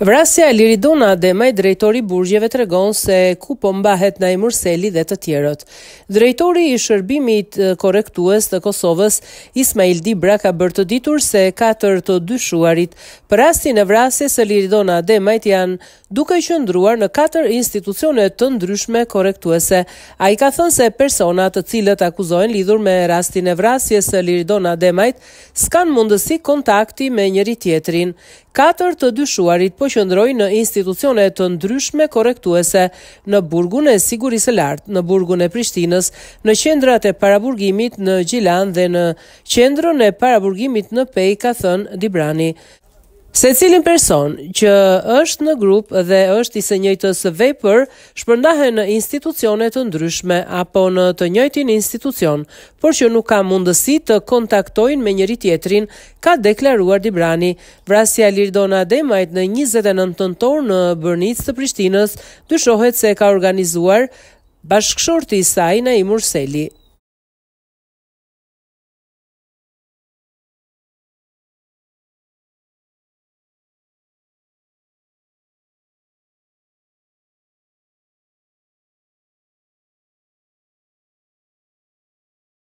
Vrasja e Liri Dona dhe maj drejtori burgjeve të regon se ku po mbahet në Imurseli dhe të tjerët. Drejtori i shërbimit korektues të Kosovës, Ismail Dibra ka bërë të ditur se 4 të dyshuarit. Për rastin e vrasje së Liri Dona dhe janë duke që ndruar në 4 institucionet të ndryshme korektuese. A i ka thënë se personat të cilët akuzojnë lidhur me rastin e vrasje së Liri Dona dhe s'kan mundësi kontakti me njëri tjetrin. 4 të dyshuarit po qëndroi në institucione të ndryshme korrektuese në burgun e sigurisë së lartë, në burgun e Prishtinës, në qendrat e paraburgimit në Gjilan dhe në qendrën e paraburgimit në Pejë, ka thënë Dibrani. Se cilin person që është në grup dhe është i së njëjtës vepër shpërndahen në institucionet të ndryshme apo në të njëjtin institucion, por që nuk ka mundësi të kontaktojnë me njëri tjetrin, ka deklaruar Dibrani, vrasja Lirdona Demajt në 29 tëntor në Bërnitës të Prishtinës, dyshohet se ka organizuar bashkëshorti saj në Imur Seli.